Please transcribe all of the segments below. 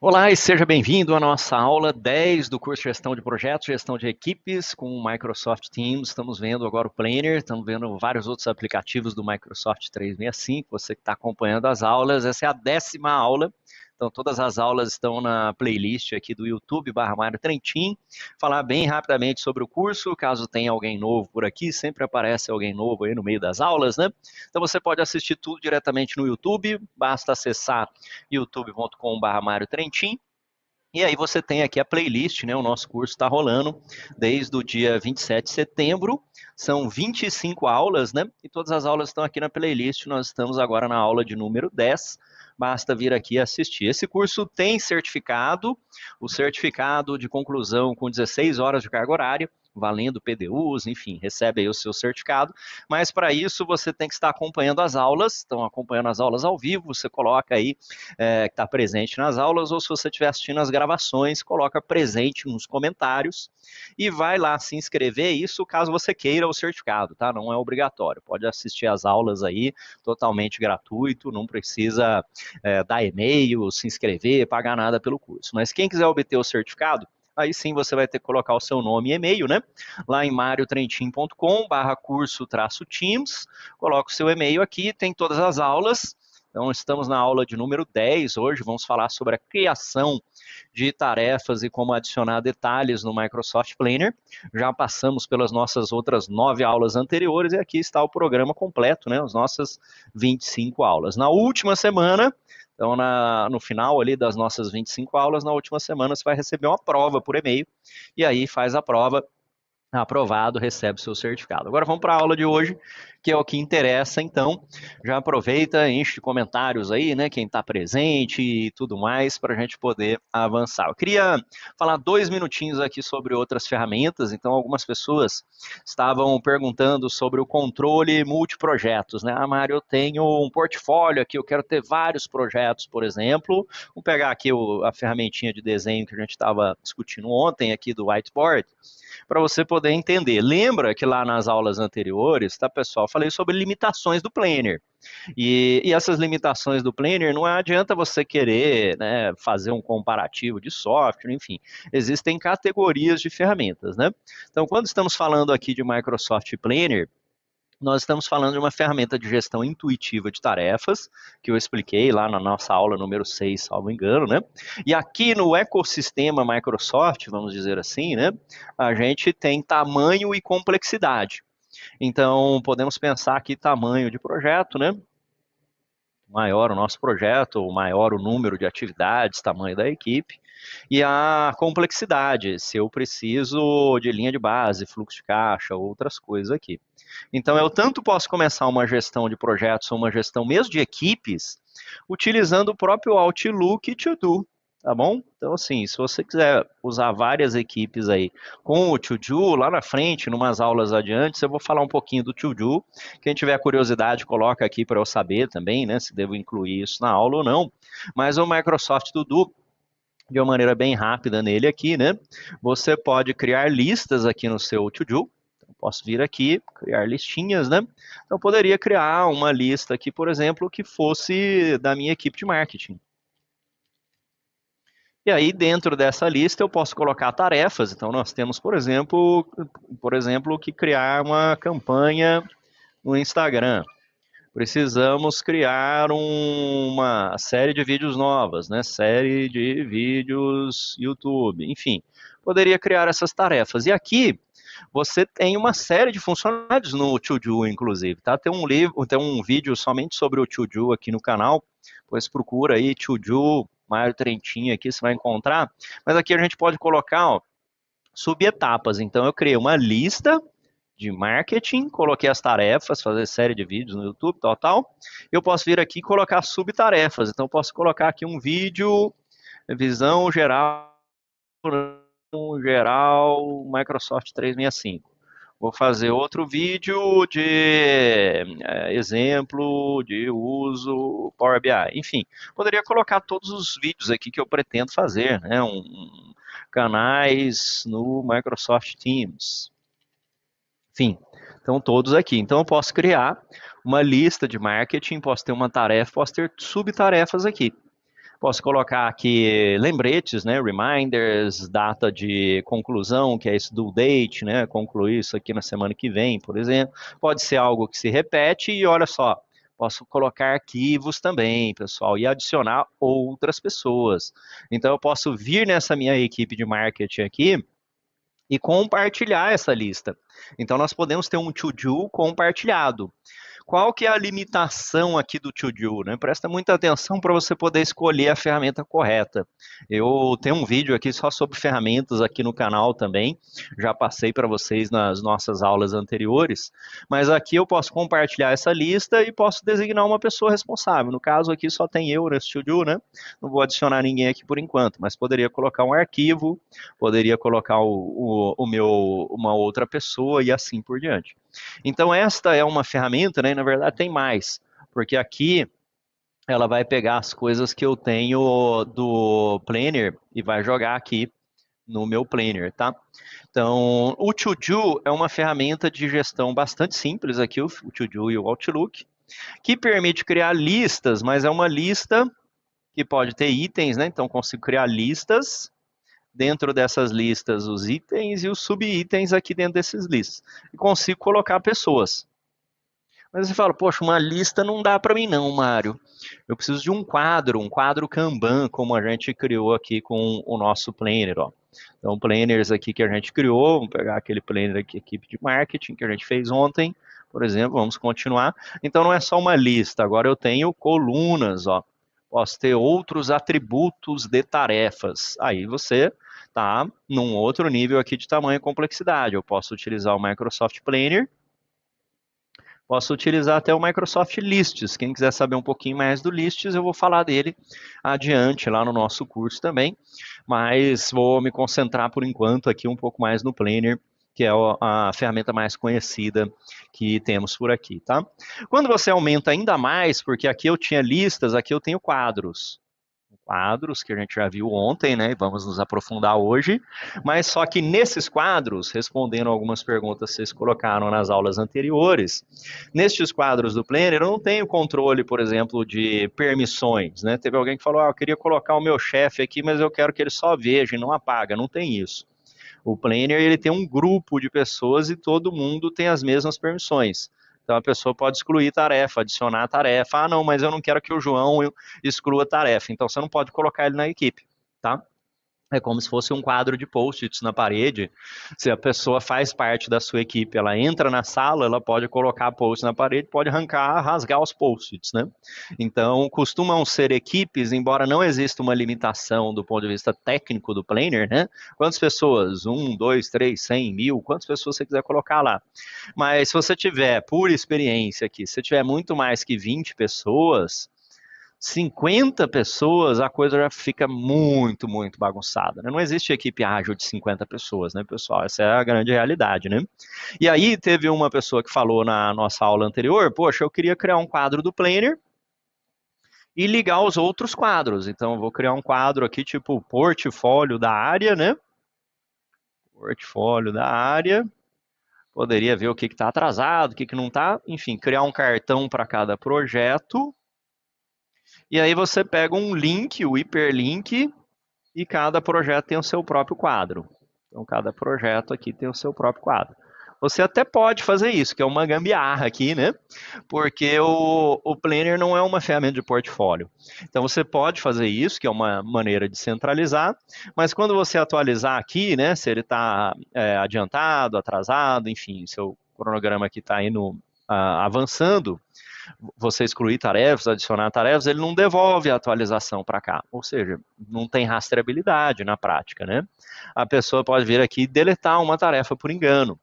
Olá e seja bem-vindo à nossa aula 10 do curso de Gestão de Projetos, Gestão de Equipes com o Microsoft Teams. Estamos vendo agora o Planner, estamos vendo vários outros aplicativos do Microsoft 365. Você que está acompanhando as aulas, essa é a décima aula então, todas as aulas estão na playlist aqui do YouTube barra Mário Trentin. Falar bem rapidamente sobre o curso, caso tenha alguém novo por aqui, sempre aparece alguém novo aí no meio das aulas, né? Então, você pode assistir tudo diretamente no YouTube, basta acessar youtube.com barra Mário Trentin. E aí você tem aqui a playlist, né? O nosso curso está rolando desde o dia 27 de setembro. São 25 aulas, né? E todas as aulas estão aqui na playlist. Nós estamos agora na aula de número 10 basta vir aqui assistir. Esse curso tem certificado, o certificado de conclusão com 16 horas de carga horária, valendo PDUs, enfim, recebe aí o seu certificado. Mas para isso você tem que estar acompanhando as aulas, Estão acompanhando as aulas ao vivo, você coloca aí é, que está presente nas aulas, ou se você estiver assistindo as gravações, coloca presente nos comentários e vai lá se inscrever, isso caso você queira o certificado, tá? Não é obrigatório, pode assistir as aulas aí, totalmente gratuito, não precisa é, dar e-mail, se inscrever, pagar nada pelo curso. Mas quem quiser obter o certificado, aí sim você vai ter que colocar o seu nome e e-mail, né? Lá em mariotrentim.com barra curso traço Teams, coloca o seu e-mail aqui, tem todas as aulas. Então, estamos na aula de número 10 hoje, vamos falar sobre a criação de tarefas e como adicionar detalhes no Microsoft Planner. Já passamos pelas nossas outras nove aulas anteriores e aqui está o programa completo, né, as nossas 25 aulas. Na última semana, então, na, no final ali das nossas 25 aulas, na última semana, você vai receber uma prova por e-mail, e aí faz a prova aprovado, recebe seu certificado. Agora vamos para a aula de hoje, que é o que interessa. Então, já aproveita, enche de comentários aí, né? Quem está presente e tudo mais, para a gente poder avançar. Eu queria falar dois minutinhos aqui sobre outras ferramentas. Então, algumas pessoas estavam perguntando sobre o controle multiprojetos, né? Ah, Mário, eu tenho um portfólio aqui, eu quero ter vários projetos, por exemplo. Vou pegar aqui o, a ferramentinha de desenho que a gente estava discutindo ontem aqui do whiteboard, para você poder entender. Lembra que lá nas aulas anteriores, tá, pessoal? eu falei sobre limitações do planner. E, e, essas limitações do planner, não adianta você querer né, fazer um comparativo de software, enfim, existem categorias de ferramentas, né? Então, quando estamos falando aqui de Microsoft Planner, nós estamos falando de uma ferramenta de gestão intuitiva de tarefas, que eu expliquei lá na nossa aula número 6, salvo engano, né? E aqui no ecossistema Microsoft, vamos dizer assim, né? A gente tem tamanho e complexidade. Então, podemos pensar aqui tamanho de projeto, né? Maior o nosso projeto, maior o número de atividades, tamanho da equipe. E a complexidade, se eu preciso de linha de base, fluxo de caixa, outras coisas aqui. Então, eu tanto posso começar uma gestão de projetos ou uma gestão mesmo de equipes, utilizando o próprio Outlook e To Do, tá bom? Então, assim, se você quiser usar várias equipes aí com o Tiju, lá na frente, numas aulas adiante, eu vou falar um pouquinho do Tiju. Quem tiver curiosidade, coloca aqui para eu saber também, né, se devo incluir isso na aula ou não. Mas o Microsoft Dudu, de uma maneira bem rápida nele aqui, né, você pode criar listas aqui no seu Tiju, então, posso vir aqui, criar listinhas, né? Então, poderia criar uma lista aqui, por exemplo, que fosse da minha equipe de marketing. E aí, dentro dessa lista, eu posso colocar tarefas. Então, nós temos, por exemplo, por exemplo, que criar uma campanha no Instagram. Precisamos criar um, uma série de vídeos novas, né? Série de vídeos YouTube, enfim. Poderia criar essas tarefas. E aqui você tem uma série de funcionários no To-Do, inclusive, tá? Tem um livro, tem um vídeo somente sobre o To-Do aqui no canal, pois procura aí To-Do Mário Trentinho aqui, você vai encontrar. Mas aqui a gente pode colocar subetapas. Então eu criei uma lista de marketing, coloquei as tarefas, fazer série de vídeos no YouTube, tal, tal. Eu posso vir aqui e colocar subtarefas. Então eu posso colocar aqui um vídeo, visão geral, geral Microsoft 365. Vou fazer outro vídeo de é, exemplo de uso Power BI. Enfim, poderia colocar todos os vídeos aqui que eu pretendo fazer, né? Um, um, canais no Microsoft Teams. Enfim, estão todos aqui. Então, eu posso criar uma lista de marketing, posso ter uma tarefa, posso ter subtarefas aqui. Posso colocar aqui lembretes, né, reminders, data de conclusão, que é esse due date, né, concluir isso aqui na semana que vem, por exemplo. Pode ser algo que se repete e olha só, posso colocar arquivos também, pessoal, e adicionar outras pessoas. Então eu posso vir nessa minha equipe de marketing aqui e compartilhar essa lista. Então nós podemos ter um to-do compartilhado qual que é a limitação aqui do to-do, né? Presta muita atenção para você poder escolher a ferramenta correta. Eu tenho um vídeo aqui só sobre ferramentas aqui no canal também, já passei para vocês nas nossas aulas anteriores, mas aqui eu posso compartilhar essa lista e posso designar uma pessoa responsável. No caso aqui só tem eu nesse to-do, né? Não vou adicionar ninguém aqui por enquanto, mas poderia colocar um arquivo, poderia colocar o, o, o meu, uma outra pessoa e assim por diante. Então, esta é uma ferramenta, né? E, na verdade, tem mais, porque aqui ela vai pegar as coisas que eu tenho do Planner e vai jogar aqui no meu Planner, tá? Então, o To-Do é uma ferramenta de gestão bastante simples aqui, o To-Do e o Outlook, que permite criar listas, mas é uma lista que pode ter itens, né? Então, consigo criar listas dentro dessas listas os itens e os subitens aqui dentro desses listas. E consigo colocar pessoas. Mas você fala, poxa, uma lista não dá para mim não, Mário. Eu preciso de um quadro, um quadro Kanban, como a gente criou aqui com o nosso planner. Ó. Então, planners aqui que a gente criou, vamos pegar aquele planner aqui, equipe de marketing, que a gente fez ontem, por exemplo, vamos continuar. Então, não é só uma lista, agora eu tenho colunas, ó. Posso ter outros atributos de tarefas. Aí você está num outro nível aqui de tamanho e complexidade. Eu posso utilizar o Microsoft Planner, posso utilizar até o Microsoft Lists. Quem quiser saber um pouquinho mais do Lists, eu vou falar dele adiante lá no nosso curso também, mas vou me concentrar por enquanto aqui um pouco mais no Planner que é a ferramenta mais conhecida que temos por aqui, tá? Quando você aumenta ainda mais, porque aqui eu tinha listas, aqui eu tenho quadros quadros que a gente já viu ontem, né? E vamos nos aprofundar hoje. Mas só que nesses quadros, respondendo algumas perguntas que vocês colocaram nas aulas anteriores, nestes quadros do Planner, eu não tenho controle, por exemplo, de permissões, né? Teve alguém que falou, ah, eu queria colocar o meu chefe aqui, mas eu quero que ele só veja e não apaga. Não tem isso. O Planner, ele tem um grupo de pessoas e todo mundo tem as mesmas permissões. Então a pessoa pode excluir tarefa, adicionar tarefa. Ah, não, mas eu não quero que o João exclua tarefa. Então você não pode colocar ele na equipe, tá? É como se fosse um quadro de post-its na parede. Se a pessoa faz parte da sua equipe, ela entra na sala, ela pode colocar post na parede, pode arrancar, rasgar os post-its, né? Então, costumam ser equipes, embora não exista uma limitação do ponto de vista técnico do planner, né? Quantas pessoas? Um, dois, três, cem, mil? Quantas pessoas você quiser colocar lá? Mas se você tiver, por experiência aqui, se tiver muito mais que 20 pessoas, 50 pessoas, a coisa já fica muito, muito bagunçada. Né? Não existe equipe ágil de 50 pessoas, né, pessoal? Essa é a grande realidade, né? E aí teve uma pessoa que falou na nossa aula anterior, poxa, eu queria criar um quadro do Planner e ligar os outros quadros. Então, vou criar um quadro aqui, tipo portfólio da área, né? Portfólio da área poderia ver o que está atrasado, o que, que não está, enfim, criar um cartão para cada projeto e aí você pega um link, o hiperlink, e cada projeto tem o seu próprio quadro. Então, cada projeto aqui tem o seu próprio quadro. Você até pode fazer isso, que é uma gambiarra aqui, né? Porque o, o Planner não é uma ferramenta de portfólio. Então você pode fazer isso, que é uma maneira de centralizar, mas quando você atualizar aqui, né? Se ele está é, adiantado, atrasado, enfim, seu cronograma aqui está uh, ah, avançando, você excluir tarefas, adicionar tarefas, ele não devolve a atualização para cá. Ou seja, não tem rastreabilidade na prática, né? A pessoa pode vir aqui e deletar uma tarefa por engano.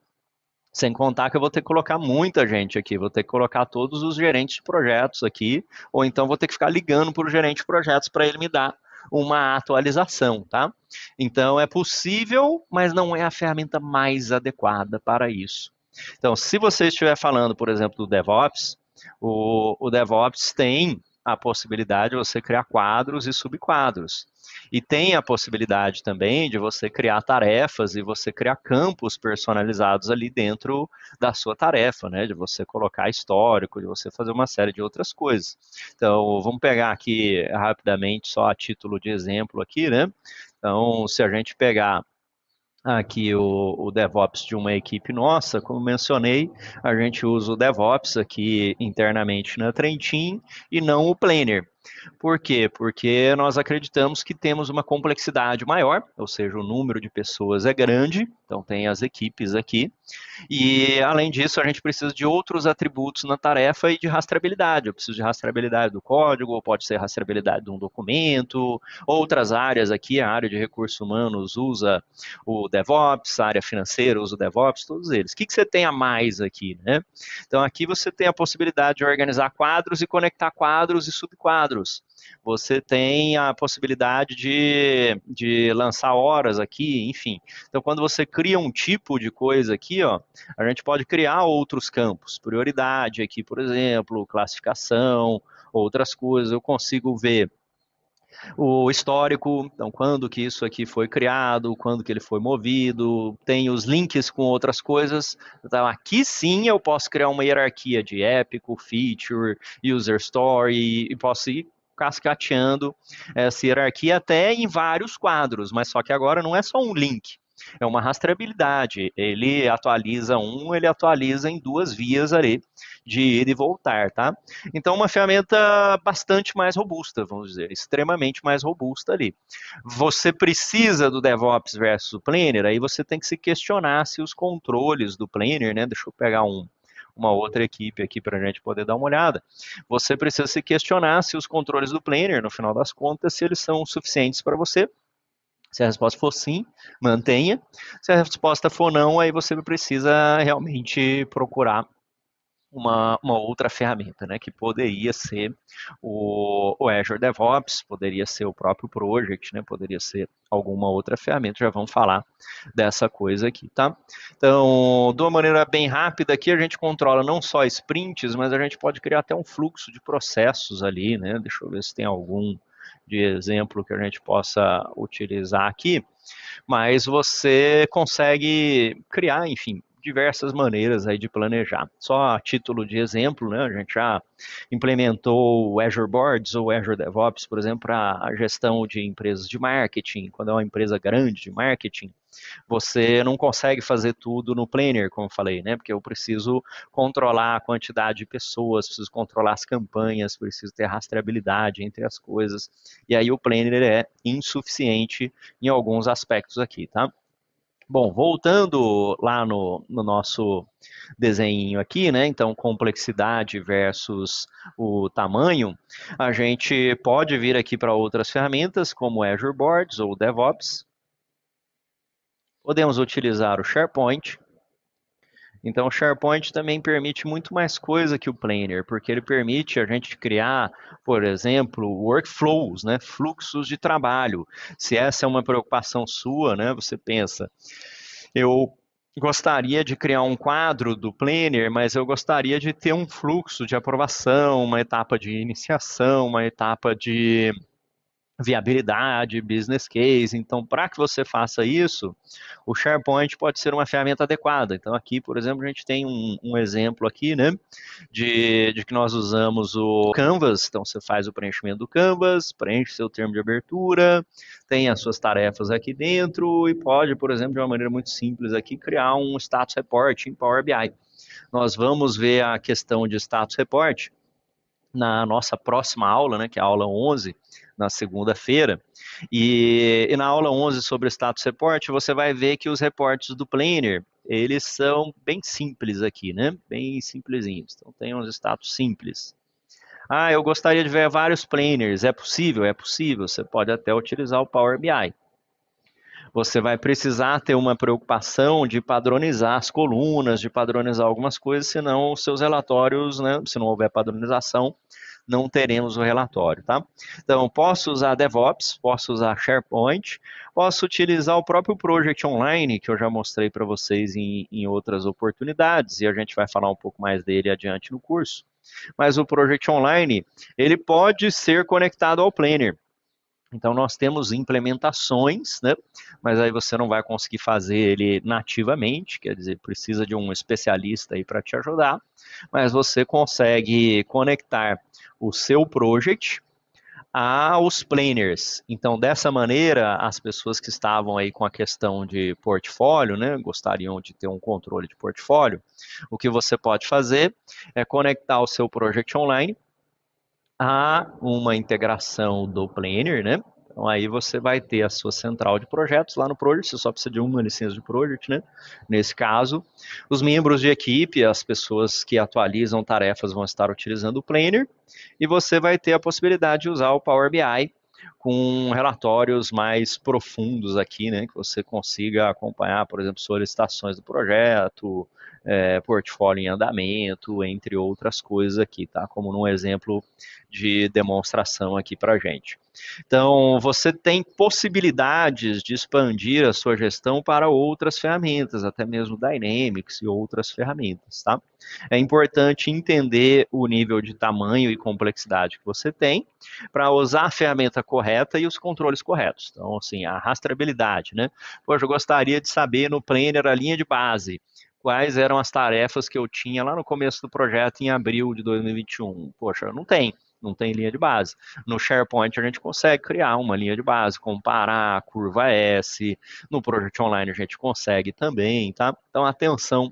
Sem contar que eu vou ter que colocar muita gente aqui, vou ter que colocar todos os gerentes de projetos aqui, ou então vou ter que ficar ligando para o gerente de projetos para ele me dar uma atualização, tá? Então é possível, mas não é a ferramenta mais adequada para isso. Então, se você estiver falando, por exemplo, do DevOps, o, o DevOps tem a possibilidade de você criar quadros e subquadros. E tem a possibilidade também de você criar tarefas e você criar campos personalizados ali dentro da sua tarefa, né? De você colocar histórico, de você fazer uma série de outras coisas. Então, vamos pegar aqui rapidamente só a título de exemplo aqui, né? Então, se a gente pegar aqui o, o, DevOps de uma equipe nossa. Como mencionei, a gente usa o DevOps aqui internamente na Trentin e não o Planner. Por quê? Porque nós acreditamos que temos uma complexidade maior, ou seja, o número de pessoas é grande, então tem as equipes aqui, e além disso a gente precisa de outros atributos na tarefa e de rastreabilidade. Eu preciso de rastreabilidade do código, ou pode ser rastreabilidade de um documento, outras áreas aqui, a área de recursos humanos usa o DevOps, a área financeira usa o DevOps, todos eles. O que, que você tem a mais aqui? Né? Então aqui você tem a possibilidade de organizar quadros e conectar quadros e subquadros quadros, você tem a possibilidade de, de lançar horas aqui, enfim. Então, quando você cria um tipo de coisa aqui, ó, a gente pode criar outros campos, prioridade aqui, por exemplo, classificação, outras coisas. Eu consigo ver o histórico, então quando que isso aqui foi criado, quando que ele foi movido, tem os links com outras coisas. Então aqui sim eu posso criar uma hierarquia de épico, feature, user story e posso ir cascateando essa hierarquia até em vários quadros, mas só que agora não é só um link, é uma rastreabilidade. Ele atualiza um, ele atualiza em duas vias ali de ir e voltar, tá? Então, uma ferramenta bastante mais robusta, vamos dizer, extremamente mais robusta ali. Você precisa do DevOps versus o Planner, aí você tem que se questionar se os controles do Planner, né? Deixa eu pegar um uma outra equipe aqui para a gente poder dar uma olhada. Você precisa se questionar se os controles do planner, no final das contas, se eles são suficientes para você se a resposta for sim, mantenha. Se a resposta for não, aí você precisa realmente procurar uma, uma, outra ferramenta, né, que poderia ser o, o, Azure DevOps, poderia ser o próprio Project, né, poderia ser alguma outra ferramenta, já vamos falar dessa coisa aqui, tá? Então, de uma maneira bem rápida aqui, a gente controla não só sprints, mas a gente pode criar até um fluxo de processos ali, né, deixa eu ver se tem algum de exemplo que a gente possa utilizar aqui, mas você consegue criar, enfim, diversas maneiras aí de planejar. Só a título de exemplo, né, a gente já implementou o Azure Boards ou Azure DevOps, por exemplo, para a gestão de empresas de marketing, quando é uma empresa grande de marketing, você não consegue fazer tudo no planner, como eu falei, né? Porque eu preciso controlar a quantidade de pessoas, preciso controlar as campanhas, preciso ter rastreabilidade entre as coisas. E aí o planner é insuficiente em alguns aspectos aqui, tá? Bom, voltando lá no, no, nosso desenho aqui, né? Então, complexidade versus o tamanho, a gente pode vir aqui para outras ferramentas, como Azure Boards ou DevOps. Podemos utilizar o SharePoint. Então, o SharePoint também permite muito mais coisa que o Planner, porque ele permite a gente criar, por exemplo, workflows, né, fluxos de trabalho. Se essa é uma preocupação sua, né, você pensa, eu gostaria de criar um quadro do planner, mas eu gostaria de ter um fluxo de aprovação, uma etapa de iniciação, uma etapa de viabilidade, business case. Então, para que você faça isso, o SharePoint pode ser uma ferramenta adequada. Então, aqui, por exemplo, a gente tem um, um exemplo aqui, né, de, de, que nós usamos o Canvas. Então, você faz o preenchimento do Canvas, preenche seu termo de abertura, tem as suas tarefas aqui dentro e pode, por exemplo, de uma maneira muito simples aqui, criar um status report em Power BI. Nós vamos ver a questão de status report na nossa próxima aula, né, que é a aula 11, na segunda-feira. E, e, na aula 11 sobre status report, você vai ver que os reportes do Planner, eles são bem simples aqui, né? Bem simplesinhos. Então, tem uns status simples. Ah, eu gostaria de ver vários planners. É possível? É possível. Você pode até utilizar o Power BI. Você vai precisar ter uma preocupação de padronizar as colunas, de padronizar algumas coisas, senão os seus relatórios, né, se não houver padronização, não teremos o relatório, tá? Então, posso usar DevOps, posso usar SharePoint, posso utilizar o próprio Project Online, que eu já mostrei para vocês em, em outras oportunidades, e a gente vai falar um pouco mais dele adiante no curso. Mas o Project Online, ele pode ser conectado ao Planner. Então nós temos implementações, né? mas aí você não vai conseguir fazer ele nativamente, quer dizer, precisa de um especialista aí para te ajudar, mas você consegue conectar o seu project aos planners. Então, dessa maneira, as pessoas que estavam aí com a questão de portfólio, né, gostariam de ter um controle de portfólio, o que você pode fazer é conectar o seu project online há uma integração do Planner, né? Então aí você vai ter a sua central de projetos lá no Project, você só precisa de uma licença de Project, né? Nesse caso, os membros de equipe, as pessoas que atualizam tarefas vão estar utilizando o Planner e você vai ter a possibilidade de usar o Power BI com relatórios mais profundos aqui, né? Que você consiga acompanhar, por exemplo, solicitações do projeto, é, portfólio em andamento, entre outras coisas aqui, tá? Como num exemplo de demonstração aqui para gente. Então, você tem possibilidades de expandir a sua gestão para outras ferramentas, até mesmo Dynamics e outras ferramentas, tá? É importante entender o nível de tamanho e complexidade que você tem para usar a ferramenta correta e os controles corretos. Então, assim, a rastreabilidade, né? Poxa, eu gostaria de saber no Planner a linha de base quais eram as tarefas que eu tinha lá no começo do projeto em abril de 2021. Poxa, não tem não tem linha de base. No SharePoint a gente consegue criar uma linha de base, comparar a curva S, no Project Online a gente consegue também, tá? Então atenção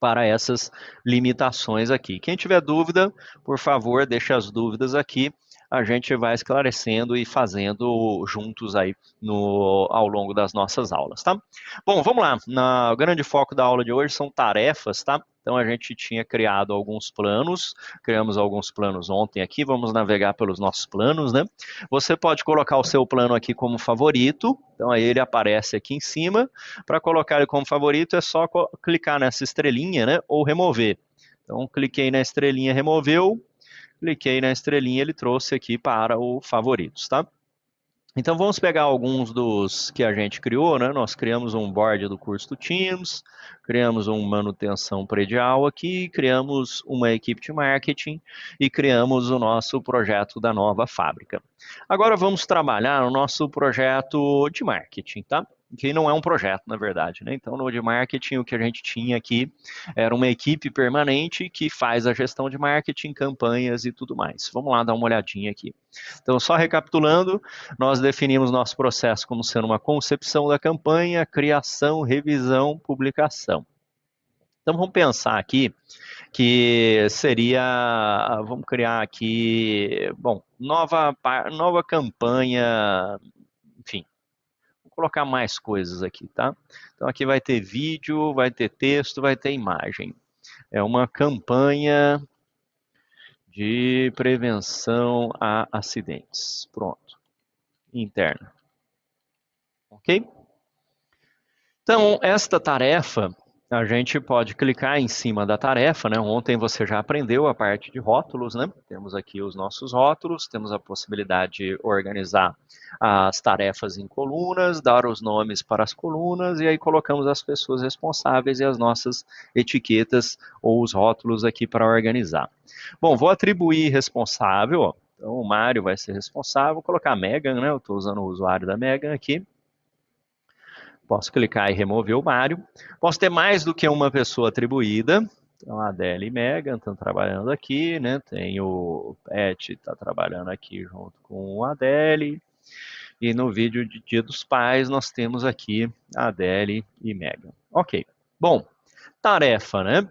para essas limitações aqui. Quem tiver dúvida, por favor, deixe as dúvidas aqui a gente vai esclarecendo e fazendo juntos aí no, ao longo das nossas aulas, tá? Bom, vamos lá. Na, o grande foco da aula de hoje são tarefas, tá? Então a gente tinha criado alguns planos, criamos alguns planos ontem aqui, vamos navegar pelos nossos planos, né? Você pode colocar o seu plano aqui como favorito, então aí ele aparece aqui em cima. Para colocar ele como favorito é só clicar nessa estrelinha, né? Ou remover. Então cliquei na estrelinha, removeu, cliquei na estrelinha, ele trouxe aqui para o favoritos, tá? Então vamos pegar alguns dos que a gente criou, né? Nós criamos um board do curso do Teams, criamos uma manutenção predial aqui, criamos uma equipe de marketing e criamos o nosso projeto da nova fábrica. Agora vamos trabalhar o nosso projeto de marketing, tá? que não é um projeto, na verdade. Né? Então, no de marketing, o que a gente tinha aqui era uma equipe permanente que faz a gestão de marketing, campanhas e tudo mais. Vamos lá dar uma olhadinha aqui. Então, só recapitulando, nós definimos nosso processo como sendo uma concepção da campanha, criação, revisão, publicação. Então vamos pensar aqui que seria, vamos criar aqui, bom, nova nova campanha colocar mais coisas aqui, tá? Então aqui vai ter vídeo, vai ter texto, vai ter imagem. É uma campanha de prevenção a acidentes. Pronto. Interna. Ok? Então, esta tarefa a gente pode clicar em cima da tarefa, né? Ontem você já aprendeu a parte de rótulos, né? Temos aqui os nossos rótulos, temos a possibilidade de organizar as tarefas em colunas, dar os nomes para as colunas e aí colocamos as pessoas responsáveis e as nossas etiquetas ou os rótulos aqui para organizar. Bom, vou atribuir responsável, ó. Então, o Mário vai ser responsável, vou colocar a Megan, né? Eu estou usando o usuário da Megan aqui. Posso clicar e remover o Mário. Posso ter mais do que uma pessoa atribuída. Então, a Adele e Megan estão trabalhando aqui, né? Tem o Pet está trabalhando aqui junto com a Adele. E no vídeo de Dia dos Pais, nós temos aqui a Adele e Megan. Ok. Bom, tarefa, né?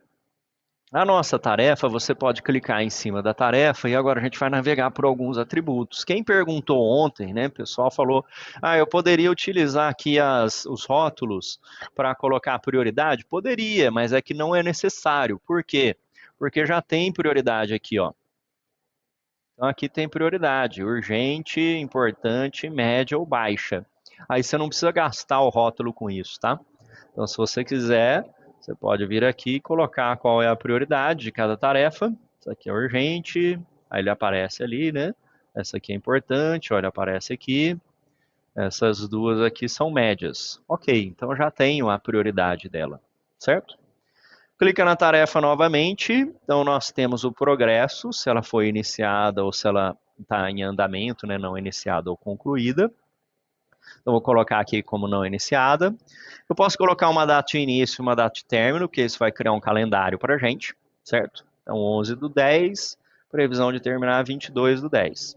Na nossa tarefa, você pode clicar em cima da tarefa e agora a gente vai navegar por alguns atributos. Quem perguntou ontem, né, o pessoal falou, ah, eu poderia utilizar aqui as, os rótulos para colocar prioridade? Poderia, mas é que não é necessário. Por quê? Porque já tem prioridade aqui, ó. Então aqui tem prioridade, urgente, importante, média ou baixa. Aí você não precisa gastar o rótulo com isso, tá? Então se você quiser, você pode vir aqui e colocar qual é a prioridade de cada tarefa. Isso aqui é urgente, aí ele aparece ali, né? Essa aqui é importante, olha, aparece aqui. Essas duas aqui são médias. Ok, então já tenho a prioridade dela, certo? Clica na tarefa novamente. Então, nós temos o progresso, se ela foi iniciada ou se ela está em andamento, né, não iniciada ou concluída. Então, vou colocar aqui como não iniciada. Eu posso colocar uma data de início e uma data de término, porque isso vai criar um calendário para a gente, certo? Então, 11 do 10, previsão de terminar 22 do 10.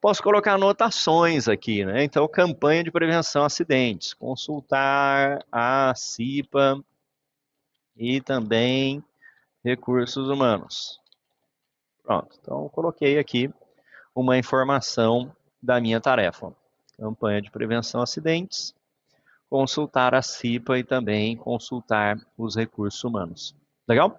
Posso colocar anotações aqui, né? Então, campanha de prevenção a acidentes, consultar a CIPA e também recursos humanos. Pronto, então coloquei aqui uma informação da minha tarefa campanha de prevenção a acidentes, consultar a CIPA e também consultar os recursos humanos. Legal?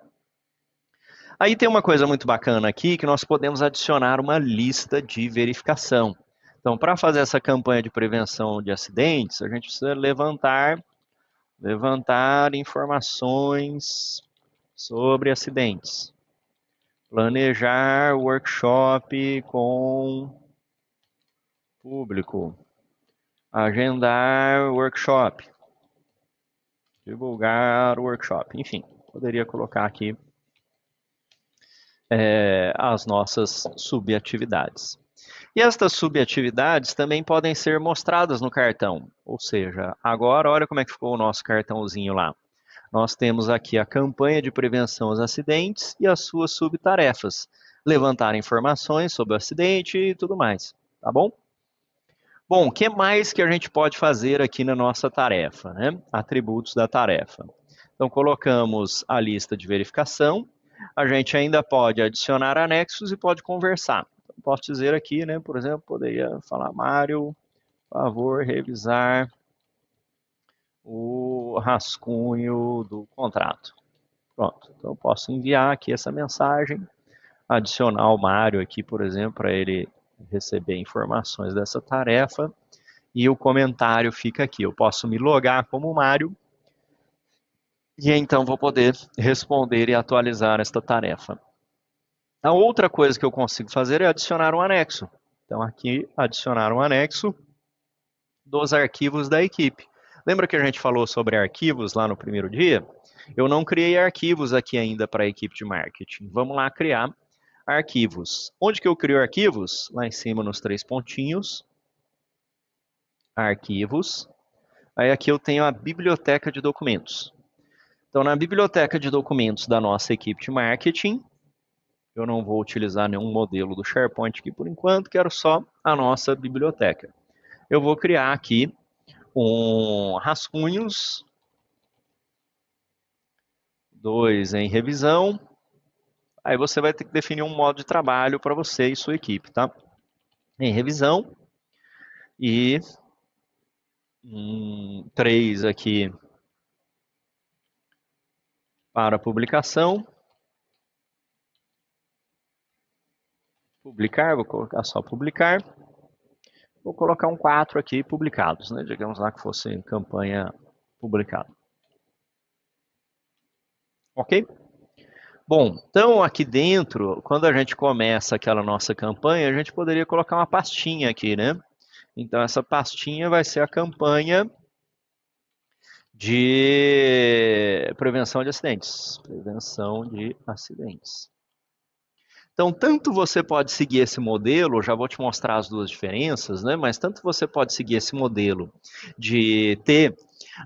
Aí tem uma coisa muito bacana aqui que nós podemos adicionar uma lista de verificação. Então, para fazer essa campanha de prevenção de acidentes, a gente precisa levantar levantar informações sobre acidentes, planejar workshop com público, agendar workshop, divulgar workshop, enfim, poderia colocar aqui é, as nossas subatividades. E estas subatividades também podem ser mostradas no cartão, ou seja, agora olha como é que ficou o nosso cartãozinho lá. Nós temos aqui a campanha de prevenção aos acidentes e as suas subtarefas, levantar informações sobre o acidente e tudo mais, tá bom? Bom, o que mais que a gente pode fazer aqui na nossa tarefa? Né? Atributos da tarefa. Então, colocamos a lista de verificação. A gente ainda pode adicionar anexos e pode conversar. Então, posso dizer aqui, né, por exemplo, poderia falar, Mário, por favor, revisar o rascunho do contrato. Pronto, então posso enviar aqui essa mensagem, adicionar o Mário aqui, por exemplo, para ele receber informações dessa tarefa. E o comentário fica aqui. Eu posso me logar como Mário e então vou poder responder e atualizar esta tarefa. A outra coisa que eu consigo fazer é adicionar um anexo. Então aqui adicionar um anexo dos arquivos da equipe. Lembra que a gente falou sobre arquivos lá no primeiro dia? Eu não criei arquivos aqui ainda para a equipe de marketing. Vamos lá criar arquivos. Onde que eu crio arquivos? Lá em cima nos três pontinhos. Arquivos. Aí aqui eu tenho a biblioteca de documentos. Então, na biblioteca de documentos da nossa equipe de marketing, eu não vou utilizar nenhum modelo do SharePoint aqui por enquanto, quero só a nossa biblioteca. Eu vou criar aqui um rascunhos, dois em revisão, Aí você vai ter que definir um modo de trabalho para você e sua equipe, tá? Em revisão. E um, três aqui para publicação. Publicar, vou colocar só publicar. Vou colocar um 4 aqui, publicados, né? Digamos lá que fosse campanha publicada. Ok? Bom, então aqui dentro, quando a gente começa aquela nossa campanha, a gente poderia colocar uma pastinha aqui, né? Então essa pastinha vai ser a campanha de prevenção de acidentes. Prevenção de acidentes. Então, tanto você pode seguir esse modelo, já vou te mostrar as duas diferenças, né? Mas tanto você pode seguir esse modelo de ter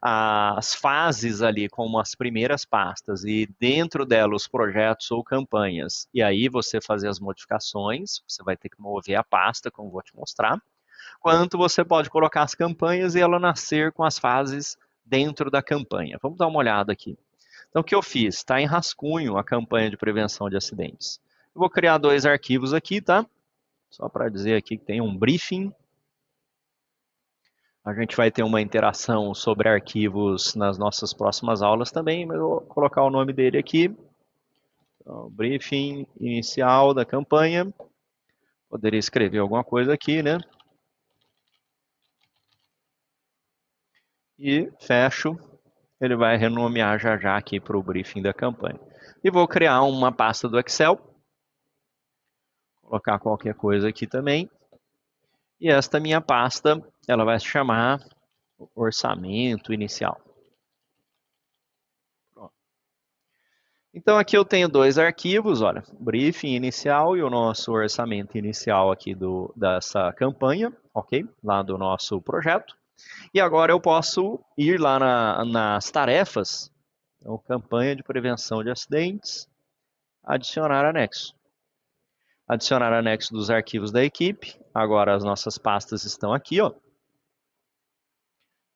as fases ali como as primeiras pastas e dentro delas os projetos ou campanhas. E aí você fazer as modificações, você vai ter que mover a pasta, como vou te mostrar. Quanto você pode colocar as campanhas e ela nascer com as fases dentro da campanha. Vamos dar uma olhada aqui. Então, o que eu fiz? Está em rascunho a campanha de prevenção de acidentes. Eu vou criar dois arquivos aqui, tá? Só para dizer aqui que tem um briefing a gente vai ter uma interação sobre arquivos nas nossas próximas aulas também, mas eu vou colocar o nome dele aqui. Então, briefing inicial da campanha. Poderia escrever alguma coisa aqui, né? E fecho. Ele vai renomear já já aqui para o briefing da campanha. E vou criar uma pasta do Excel. Colocar qualquer coisa aqui também. E esta minha pasta, ela vai se chamar orçamento inicial. Pronto. Então aqui eu tenho dois arquivos, olha, briefing inicial e o nosso orçamento inicial aqui do, dessa campanha, ok? Lá do nosso projeto. E agora eu posso ir lá na, nas tarefas, então campanha de prevenção de acidentes, adicionar anexo. Adicionar anexo dos arquivos da equipe, Agora as nossas pastas estão aqui, ó.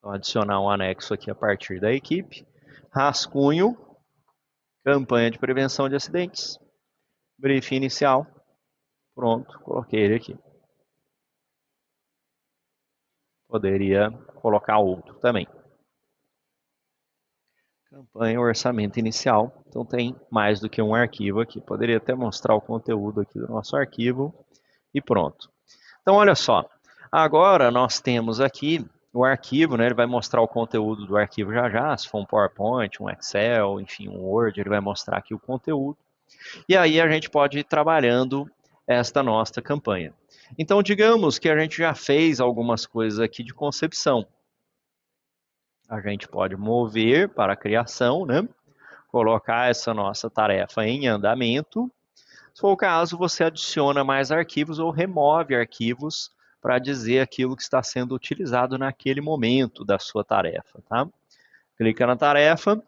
Vou adicionar um anexo aqui a partir da equipe. Rascunho, campanha de prevenção de acidentes, brief inicial. Pronto, coloquei ele aqui. Poderia colocar outro também. Campanha orçamento inicial. Então tem mais do que um arquivo aqui. Poderia até mostrar o conteúdo aqui do nosso arquivo e pronto. Então, olha só. Agora nós temos aqui o arquivo, né? Ele vai mostrar o conteúdo do arquivo já já, se for um PowerPoint, um Excel, enfim, um Word, ele vai mostrar aqui o conteúdo. E aí a gente pode ir trabalhando esta nossa campanha. Então, digamos que a gente já fez algumas coisas aqui de concepção. A gente pode mover para a criação, né? Colocar essa nossa tarefa em andamento se for o caso, você adiciona mais arquivos ou remove arquivos para dizer aquilo que está sendo utilizado naquele momento da sua tarefa, tá? Clica na tarefa,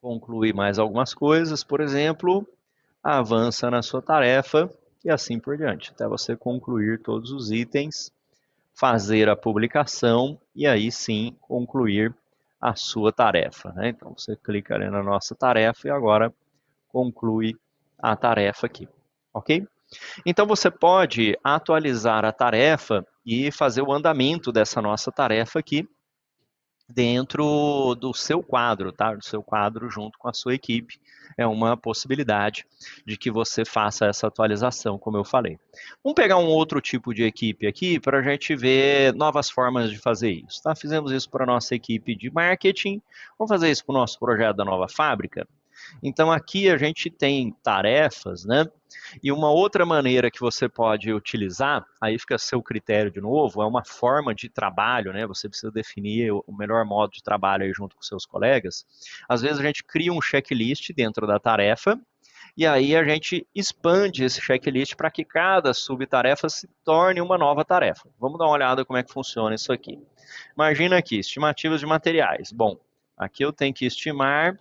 conclui mais algumas coisas, por exemplo, avança na sua tarefa e assim por diante, até você concluir todos os itens, fazer a publicação e aí sim concluir a sua tarefa. Né? Então você clica ali na nossa tarefa e agora conclui a tarefa aqui, ok? Então você pode atualizar a tarefa e fazer o andamento dessa nossa tarefa aqui dentro do seu quadro, tá? Do seu quadro junto com a sua equipe. É uma possibilidade de que você faça essa atualização, como eu falei. Vamos pegar um outro tipo de equipe aqui para a gente ver novas formas de fazer isso, tá? Fizemos isso para a nossa equipe de marketing, vamos fazer isso para o nosso projeto da nova fábrica? Então aqui a gente tem tarefas, né? E uma outra maneira que você pode utilizar, aí fica a seu critério de novo, é uma forma de trabalho, né? Você precisa definir o melhor modo de trabalho aí junto com seus colegas. Às vezes a gente cria um checklist dentro da tarefa e aí a gente expande esse checklist para que cada subtarefa se torne uma nova tarefa. Vamos dar uma olhada como é que funciona isso aqui. Imagina aqui, estimativas de materiais. Bom, aqui eu tenho que estimar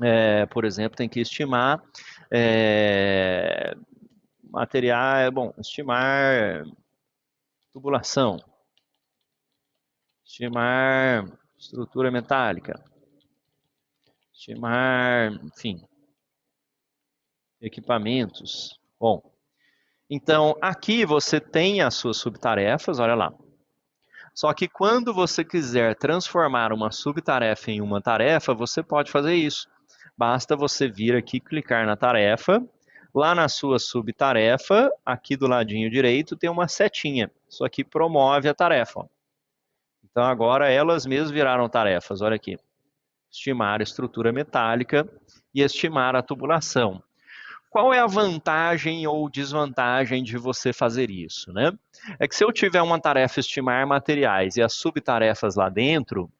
é, por exemplo, tem que estimar é, material, é, bom, estimar tubulação, estimar estrutura metálica, estimar, enfim, equipamentos. Bom, então aqui você tem as suas subtarefas, olha lá. Só que quando você quiser transformar uma subtarefa em uma tarefa, você pode fazer isso. Basta você vir aqui, clicar na tarefa. Lá na sua subtarefa, aqui do ladinho direito, tem uma setinha. Isso aqui promove a tarefa. Então agora elas mesmas viraram tarefas, olha aqui. Estimar a estrutura metálica e estimar a tubulação. Qual é a vantagem ou desvantagem de você fazer isso, né? É que se eu tiver uma tarefa estimar materiais e as subtarefas lá dentro,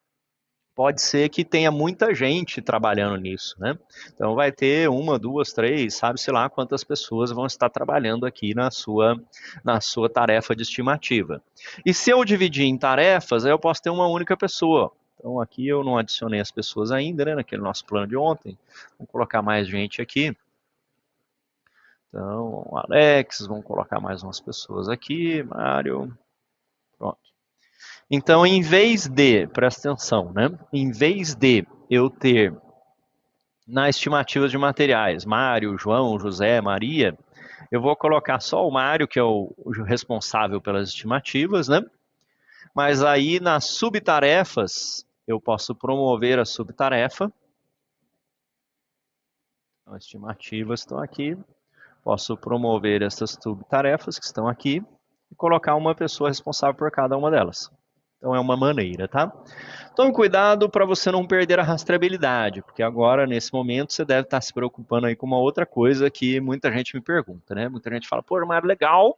pode ser que tenha muita gente trabalhando nisso, né? Então vai ter uma, duas, três, sabe se lá quantas pessoas vão estar trabalhando aqui na sua na sua tarefa de estimativa. E se eu dividir em tarefas, aí eu posso ter uma única pessoa. Então aqui eu não adicionei as pessoas ainda, né, naquele nosso plano de ontem. Vou colocar mais gente aqui. Então, Alex, vamos colocar mais umas pessoas aqui, Mário, então, em vez de, presta atenção, né? Em vez de eu ter na estimativa de materiais, Mário, João, José, Maria, eu vou colocar só o Mário, que é o, responsável pelas estimativas, né? Mas aí nas subtarefas, eu posso promover a subtarefa. Então, estimativas estão aqui. Posso promover essas subtarefas que estão aqui e colocar uma pessoa responsável por cada uma delas. Então é uma maneira, tá? Tome então, cuidado para você não perder a rastreabilidade, porque agora, nesse momento, você deve estar tá se preocupando aí com uma outra coisa que muita gente me pergunta, né? Muita gente fala, pô, Armário, legal,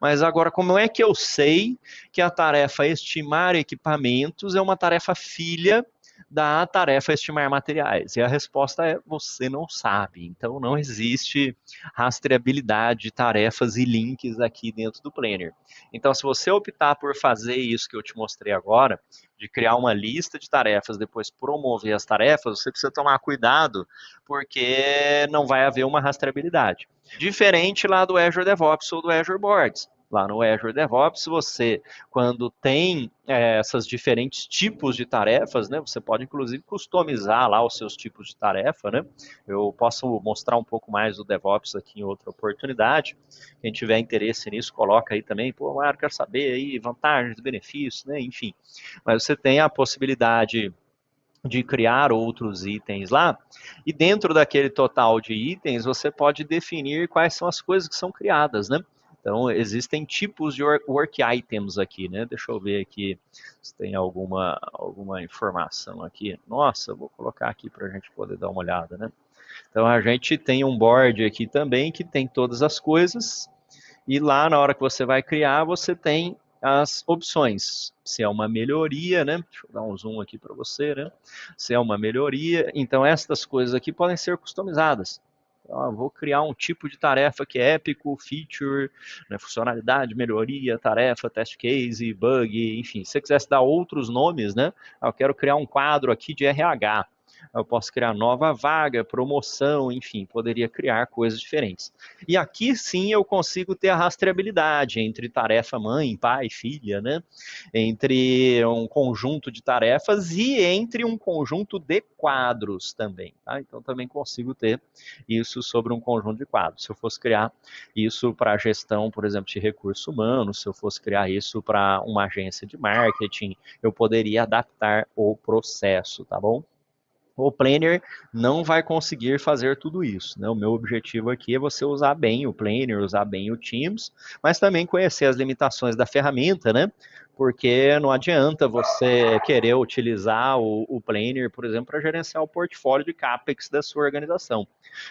mas agora como é que eu sei que a tarefa é estimar equipamentos é uma tarefa filha da tarefa é estimar materiais? E a resposta é: você não sabe. Então, não existe rastreabilidade de tarefas e links aqui dentro do Planner. Então, se você optar por fazer isso que eu te mostrei agora, de criar uma lista de tarefas, depois promover as tarefas, você precisa tomar cuidado, porque não vai haver uma rastreabilidade. Diferente lá do Azure DevOps ou do Azure Boards lá no Azure DevOps, você, quando tem é, essas diferentes tipos de tarefas, né, você pode inclusive customizar lá os seus tipos de tarefa, né? Eu posso mostrar um pouco mais do DevOps aqui em outra oportunidade. Quem tiver interesse nisso, coloca aí também, pô, Mário, quero saber aí vantagens, benefícios, né? Enfim. Mas você tem a possibilidade de criar outros itens lá, e dentro daquele total de itens, você pode definir quais são as coisas que são criadas, né? Então, existem tipos de work items aqui, né? Deixa eu ver aqui se tem alguma, alguma informação aqui. Nossa, vou colocar aqui para a gente poder dar uma olhada, né? Então, a gente tem um board aqui também que tem todas as coisas. E lá, na hora que você vai criar, você tem as opções. Se é uma melhoria, né? Deixa eu dar um zoom aqui para você, né? Se é uma melhoria, então estas coisas aqui podem ser customizadas. Então, vou criar um tipo de tarefa que é épico, feature, né, funcionalidade, melhoria, tarefa, test case, bug, enfim. Se você quisesse dar outros nomes, né? eu quero criar um quadro aqui de RH eu posso criar nova vaga, promoção, enfim, poderia criar coisas diferentes. E aqui sim eu consigo ter a rastreabilidade entre tarefa mãe, pai, filha, né? Entre um conjunto de tarefas e entre um conjunto de quadros também, tá? Então também consigo ter isso sobre um conjunto de quadros. Se eu fosse criar isso para gestão, por exemplo, de recursos humanos, se eu fosse criar isso para uma agência de marketing, eu poderia adaptar o processo, tá bom? o Planner não vai conseguir fazer tudo isso. Né? O meu objetivo aqui é você usar bem o Planner, usar bem o Teams, mas também conhecer as limitações da ferramenta, né? porque não adianta você querer utilizar o, o Planner, por exemplo, para gerenciar o portfólio de CAPEX da sua organização.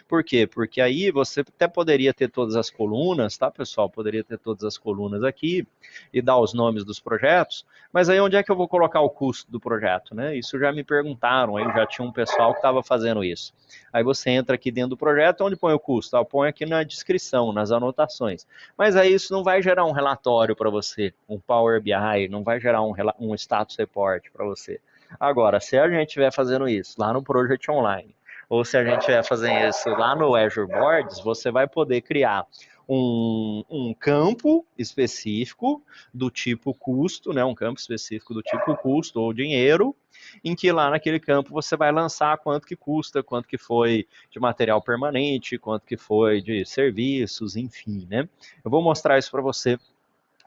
Por quê? Porque aí você até poderia ter todas as colunas, tá, pessoal? Poderia ter todas as colunas aqui e dar os nomes dos projetos, mas aí onde é que eu vou colocar o custo do projeto, né? Isso já me perguntaram, aí já tinha um pessoal que estava fazendo isso. Aí você entra aqui dentro do projeto, onde põe o custo? Ah, põe aqui na descrição, nas anotações. Mas aí isso não vai gerar um relatório para você, um Power BI, sair, não vai gerar um, um status report para você. Agora, se a gente estiver fazendo isso lá no Project Online, ou se a gente estiver fazendo isso lá no Azure Boards, você vai poder criar um, um, campo específico do tipo custo, né, um campo específico do tipo custo ou dinheiro, em que lá naquele campo você vai lançar quanto que custa, quanto que foi de material permanente, quanto que foi de serviços, enfim, né? Eu vou mostrar isso para você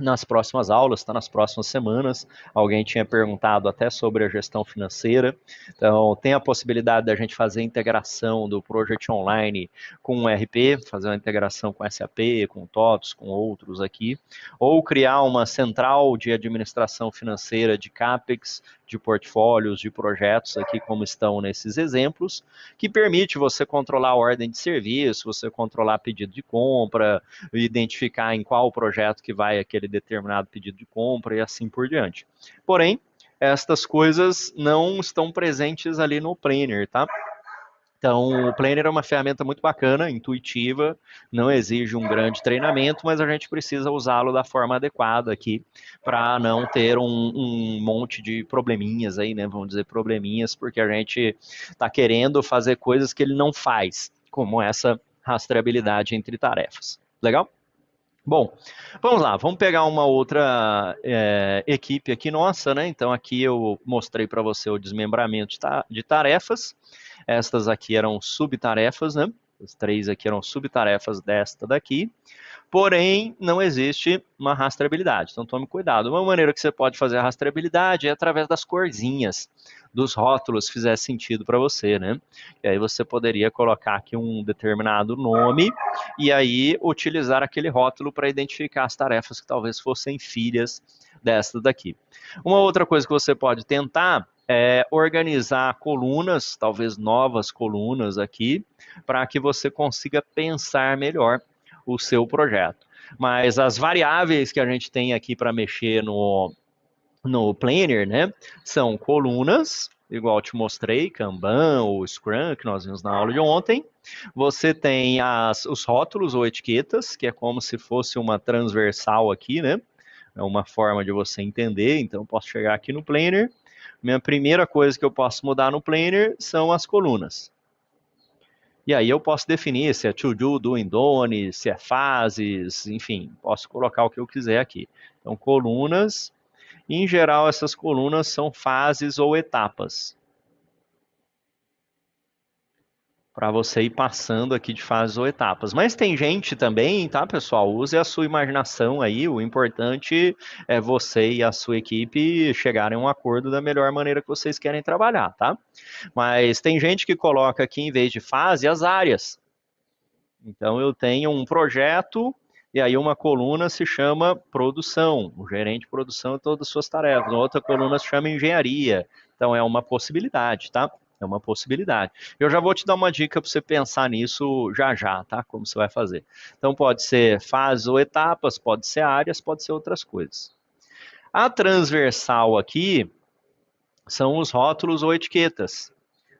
nas próximas aulas, tá? nas próximas semanas. Alguém tinha perguntado até sobre a gestão financeira. Então, tem a possibilidade da gente fazer integração do Project Online com o RP, fazer uma integração com SAP, com TOTS, com outros aqui, ou criar uma central de administração financeira de CAPEX de portfólios, de projetos aqui, como estão nesses exemplos, que permite você controlar a ordem de serviço, você controlar pedido de compra, identificar em qual projeto que vai aquele determinado pedido de compra e assim por diante. Porém, estas coisas não estão presentes ali no Planner, tá? Então, o Planner é uma ferramenta muito bacana, intuitiva, não exige um grande treinamento, mas a gente precisa usá-lo da forma adequada aqui para não ter um, um, monte de probleminhas aí, né? Vamos dizer probleminhas, porque a gente está querendo fazer coisas que ele não faz, como essa rastreabilidade entre tarefas. Legal? Bom, vamos lá, vamos pegar uma outra é, equipe aqui nossa, né? Então aqui eu mostrei para você o desmembramento de tarefas. Estas aqui eram subtarefas, né? As três aqui eram subtarefas desta daqui. Porém, não existe uma rastreabilidade. Então, tome cuidado. Uma maneira que você pode fazer a rastreabilidade é através das corzinhas dos rótulos, se fizer sentido para você, né? E aí você poderia colocar aqui um determinado nome e aí utilizar aquele rótulo para identificar as tarefas que talvez fossem filhas desta daqui. Uma outra coisa que você pode tentar é, organizar colunas, talvez novas colunas aqui, para que você consiga pensar melhor o seu projeto. Mas as variáveis que a gente tem aqui para mexer no, no Planner, né, são colunas, igual eu te mostrei, Kanban ou Scrum, que nós vimos na aula de ontem. Você tem as, os rótulos ou etiquetas, que é como se fosse uma transversal aqui, né? É uma forma de você entender, então posso chegar aqui no Planner minha primeira coisa que eu posso mudar no Planner são as colunas. E aí eu posso definir se é to-do, doing, done, se é fases, enfim, posso colocar o que eu quiser aqui. Então, colunas, em geral, essas colunas são fases ou etapas. para você ir passando aqui de fases ou etapas. Mas tem gente também, tá, pessoal? Use a sua imaginação aí. O importante é você e a sua equipe chegarem a um acordo da melhor maneira que vocês querem trabalhar, tá? Mas tem gente que coloca aqui, em vez de fase, as áreas. Então, eu tenho um projeto e aí uma coluna se chama produção, o gerente de produção e todas as suas tarefas. outra coluna se chama engenharia. Então, é uma possibilidade, tá? É uma possibilidade. Eu já vou te dar uma dica para você pensar nisso já já, tá? Como você vai fazer. Então pode ser fases ou etapas, pode ser áreas, pode ser outras coisas. A transversal aqui são os rótulos ou etiquetas.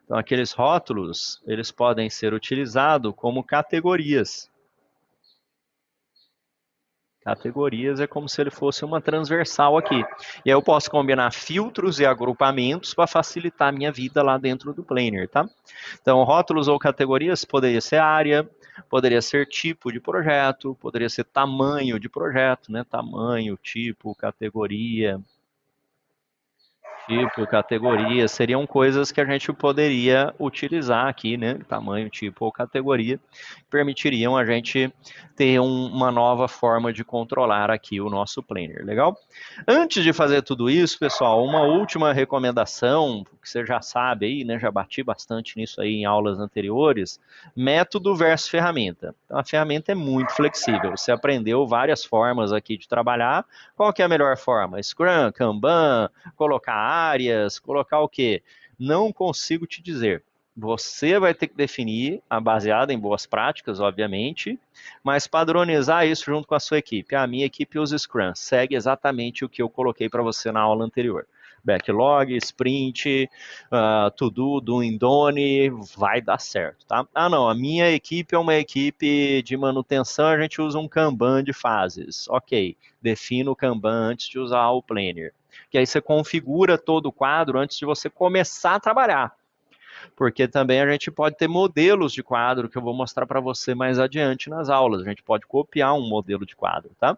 Então aqueles rótulos, eles podem ser utilizados como categorias. Categorias é como se ele fosse uma transversal aqui. E aí eu posso combinar filtros e agrupamentos para facilitar a minha vida lá dentro do Planner, tá? Então, rótulos ou categorias poderia ser área, poderia ser tipo de projeto, poderia ser tamanho de projeto, né? Tamanho, tipo, categoria, tipo, categoria, seriam coisas que a gente poderia utilizar aqui, né? Tamanho, tipo ou categoria, permitiriam a gente ter um, uma nova forma de controlar aqui o nosso planner, legal? Antes de fazer tudo isso, pessoal, uma última recomendação, que você já sabe aí, né? Já bati bastante nisso aí em aulas anteriores, método versus ferramenta. Então, a ferramenta é muito flexível, você aprendeu várias formas aqui de trabalhar, qual que é a melhor forma? Scrum, Kanban, colocar áreas, colocar o quê? Não consigo te dizer. Você vai ter que definir, ah, baseada em boas práticas, obviamente, mas padronizar isso junto com a sua equipe. A minha equipe usa Scrum, segue exatamente o que eu coloquei para você na aula anterior. Backlog, sprint, uh, to-do, doing, vai dar certo, tá? Ah, não, a minha equipe é uma equipe de manutenção, a gente usa um Kanban de fases. Ok, defino o Kanban antes de usar o Planner que aí você configura todo o quadro antes de você começar a trabalhar. Porque também a gente pode ter modelos de quadro que eu vou mostrar para você mais adiante nas aulas. A gente pode copiar um modelo de quadro, tá?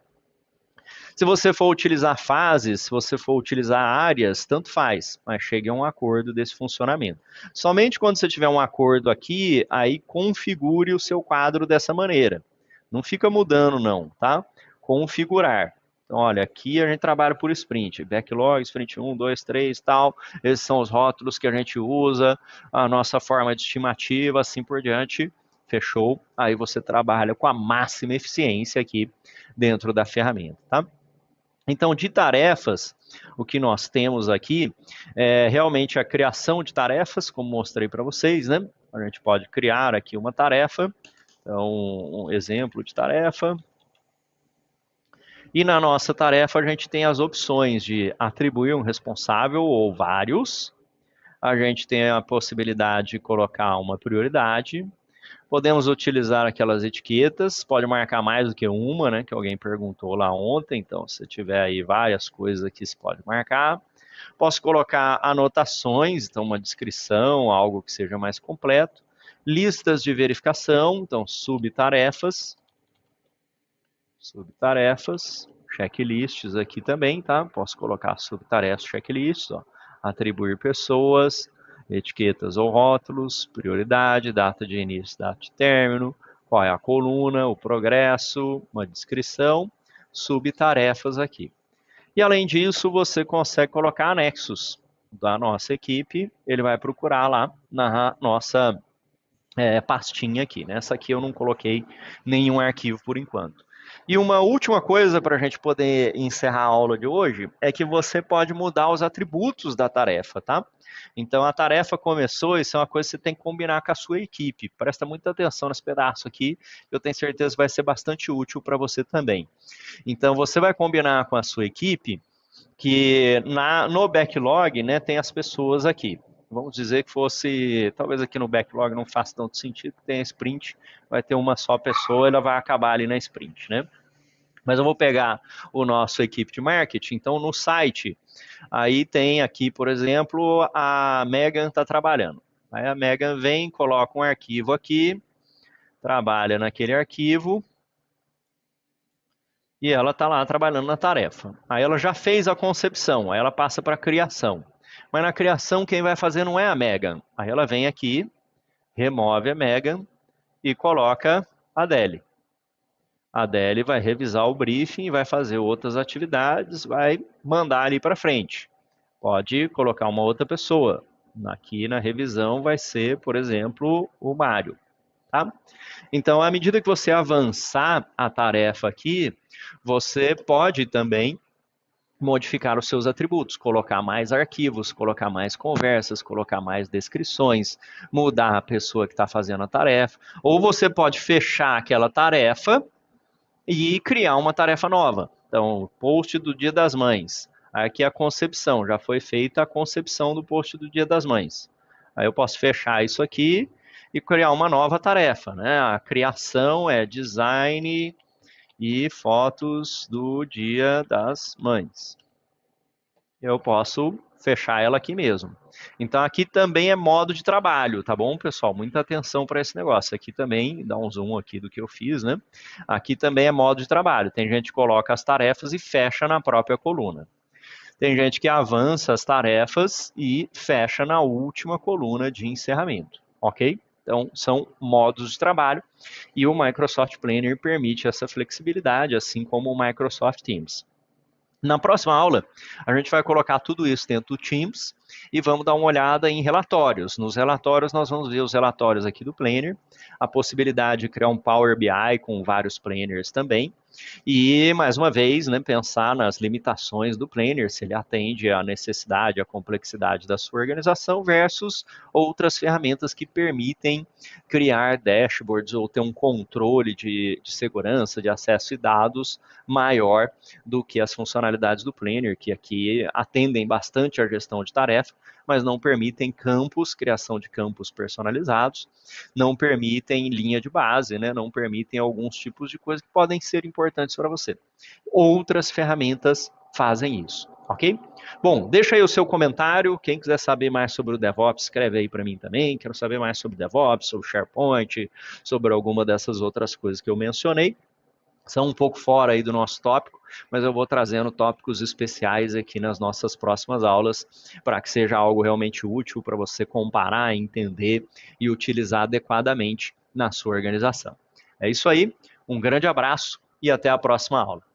Se você for utilizar fases, se você for utilizar áreas, tanto faz, mas chegue a um acordo desse funcionamento. Somente quando você tiver um acordo aqui, aí configure o seu quadro dessa maneira. Não fica mudando não, tá? Configurar. Então, olha, aqui a gente trabalha por sprint, backlog, sprint 1, 2, 3 tal. Esses são os rótulos que a gente usa, a nossa forma de estimativa, assim por diante. Fechou? Aí você trabalha com a máxima eficiência aqui dentro da ferramenta, tá? Então, de tarefas, o que nós temos aqui é realmente a criação de tarefas, como mostrei para vocês, né? A gente pode criar aqui uma tarefa, então, um exemplo de tarefa, e na nossa tarefa a gente tem as opções de atribuir um responsável ou vários. A gente tem a possibilidade de colocar uma prioridade. Podemos utilizar aquelas etiquetas, pode marcar mais do que uma, né? Que alguém perguntou lá ontem, então se tiver aí várias coisas aqui, você pode marcar. Posso colocar anotações, então uma descrição, algo que seja mais completo listas de verificação, então subtarefas, subtarefas, checklists aqui também, tá? Posso colocar subtarefas, checklists, ó. atribuir pessoas, etiquetas ou rótulos, prioridade, data de início, data de término, qual é a coluna, o progresso, uma descrição, subtarefas aqui. E além disso, você consegue colocar anexos da nossa equipe, ele vai procurar lá na nossa é, pastinha aqui. Nessa né? aqui eu não coloquei nenhum arquivo por enquanto. E uma última coisa para a gente poder encerrar a aula de hoje é que você pode mudar os atributos da tarefa, tá? Então a tarefa começou, isso é uma coisa que você tem que combinar com a sua equipe. Presta muita atenção nesse pedaço aqui, eu tenho certeza que vai ser bastante útil para você também. Então você vai combinar com a sua equipe que na, no backlog né, tem as pessoas aqui vamos dizer que fosse, talvez aqui no backlog não faça tanto sentido, tem a sprint, vai ter uma só pessoa, ela vai acabar ali na sprint, né? Mas eu vou pegar o nosso equipe de marketing, então no site, aí tem aqui, por exemplo, a Megan está trabalhando. Aí a Megan vem, coloca um arquivo aqui, trabalha naquele arquivo, e ela está lá trabalhando na tarefa. Aí ela já fez a concepção, aí ela passa para a criação. Mas na criação, quem vai fazer não é a Megan. Aí ela vem aqui, remove a Megan e coloca a Adele. A Adele vai revisar o briefing, vai fazer outras atividades, vai mandar ali para frente. Pode colocar uma outra pessoa. Aqui na revisão vai ser, por exemplo, o Mário. Tá? Então, à medida que você avançar a tarefa aqui, você pode também modificar os seus atributos, colocar mais arquivos, colocar mais conversas, colocar mais descrições, mudar a pessoa que está fazendo a tarefa. Ou você pode fechar aquela tarefa e criar uma tarefa nova. Então, post do Dia das Mães. Aqui é a concepção, já foi feita a concepção do post do Dia das Mães. Aí eu posso fechar isso aqui e criar uma nova tarefa, né? A criação é design e fotos do Dia das Mães. Eu posso fechar ela aqui mesmo. Então aqui também é modo de trabalho, tá bom, pessoal? Muita atenção para esse negócio. Aqui também, dá um zoom aqui do que eu fiz, né? Aqui também é modo de trabalho. Tem gente que coloca as tarefas e fecha na própria coluna. Tem gente que avança as tarefas e fecha na última coluna de encerramento, ok? Então, são modos de trabalho e o Microsoft Planner permite essa flexibilidade, assim como o Microsoft Teams. Na próxima aula, a gente vai colocar tudo isso dentro do Teams e vamos dar uma olhada em relatórios. Nos relatórios, nós vamos ver os relatórios aqui do Planner, a possibilidade de criar um Power BI com vários planners também. E, mais uma vez, né, pensar nas limitações do planner, se ele atende à necessidade, à complexidade da sua organização, versus outras ferramentas que permitem criar dashboards ou ter um controle de, de segurança, de acesso e dados maior do que as funcionalidades do planner, que aqui atendem bastante à gestão de tarefas, mas não permitem campos, criação de campos personalizados, não permitem linha de base, né? não permitem alguns tipos de coisas que podem ser importantes para você. Outras ferramentas fazem isso, ok? Bom, deixa aí o seu comentário. Quem quiser saber mais sobre o DevOps, escreve aí para mim também. Quero saber mais sobre DevOps, sobre SharePoint, sobre alguma dessas outras coisas que eu mencionei são um pouco fora aí do nosso tópico, mas eu vou trazendo tópicos especiais aqui nas nossas próximas aulas para que seja algo realmente útil para você comparar, entender e utilizar adequadamente na sua organização. É isso aí, um grande abraço e até a próxima aula.